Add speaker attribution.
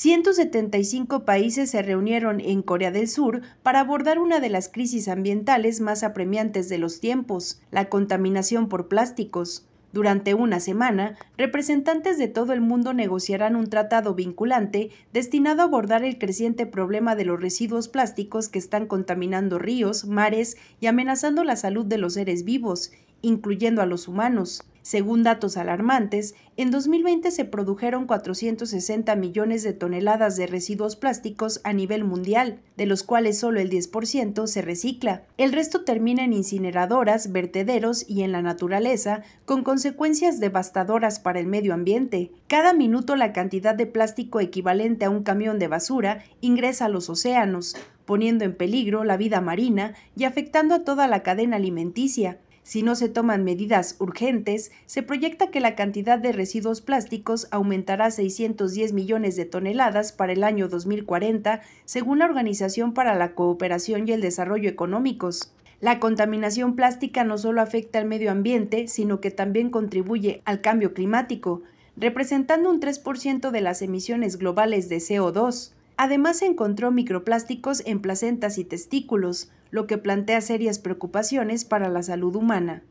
Speaker 1: 175 países se reunieron en Corea del Sur para abordar una de las crisis ambientales más apremiantes de los tiempos, la contaminación por plásticos. Durante una semana, representantes de todo el mundo negociarán un tratado vinculante destinado a abordar el creciente problema de los residuos plásticos que están contaminando ríos, mares y amenazando la salud de los seres vivos, incluyendo a los humanos. Según datos alarmantes, en 2020 se produjeron 460 millones de toneladas de residuos plásticos a nivel mundial, de los cuales solo el 10% se recicla. El resto termina en incineradoras, vertederos y en la naturaleza, con consecuencias devastadoras para el medio ambiente. Cada minuto la cantidad de plástico equivalente a un camión de basura ingresa a los océanos, poniendo en peligro la vida marina y afectando a toda la cadena alimenticia. Si no se toman medidas urgentes, se proyecta que la cantidad de residuos plásticos aumentará 610 millones de toneladas para el año 2040, según la Organización para la Cooperación y el Desarrollo Económicos. La contaminación plástica no solo afecta al medio ambiente, sino que también contribuye al cambio climático, representando un 3% de las emisiones globales de CO2. Además encontró microplásticos en placentas y testículos, lo que plantea serias preocupaciones para la salud humana.